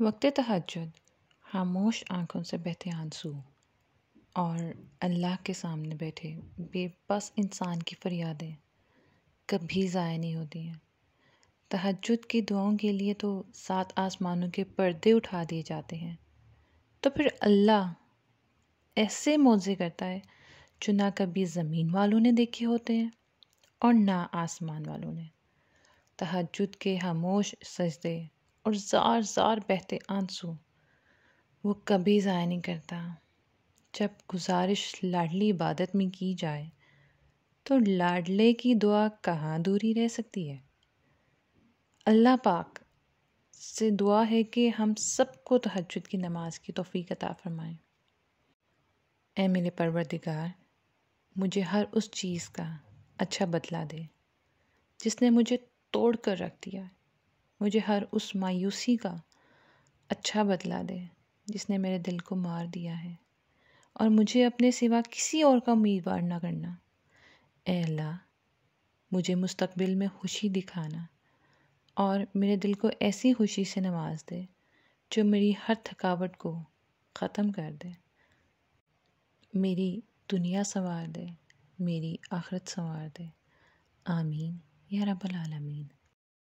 वक्त तहजद खामोश आंखों से बहते आंसू और अल्लाह के सामने बैठे बेबस इंसान की फरियादें कभी ज़ाया नहीं होती हैं तहजद की दुआओं के लिए तो सात आसमानों के पर्दे उठा दिए जाते हैं तो फिर अल्लाह ऐसे मौजे करता है जो ना कभी ज़मीन वालों ने देखे होते हैं और ना आसमान वालों ने तहजद के खामोश सजदे और ज़ार ज़ार बहते आंसू वो कभी ज़ाया नहीं करता जब गुजारिश लाडली इबादत में की जाए तो लाडले की दुआ कहाँ दूरी रह सकती है अल्लाह पाक से दुआ है कि हम सबको तहजद की नमाज की तोफ़ी अता फ़रमाएँ ए मेरे परवरदिगार मुझे हर उस चीज़ का अच्छा बदला दे जिसने मुझे तोड़ कर रख दिया है मुझे हर उस मायूसी का अच्छा बदला दे जिसने मेरे दिल को मार दिया है और मुझे अपने सिवा किसी और का उम्मीदवार ना करना अल्लाह मुझे मुस्तकबिल में खुशी दिखाना और मेरे दिल को ऐसी खुशी से नवाज दे जो मेरी हर थकावट को ख़त्म कर दे मेरी दुनिया संवार दे मेरी आखरत संवार दे आमीन या रबालमीन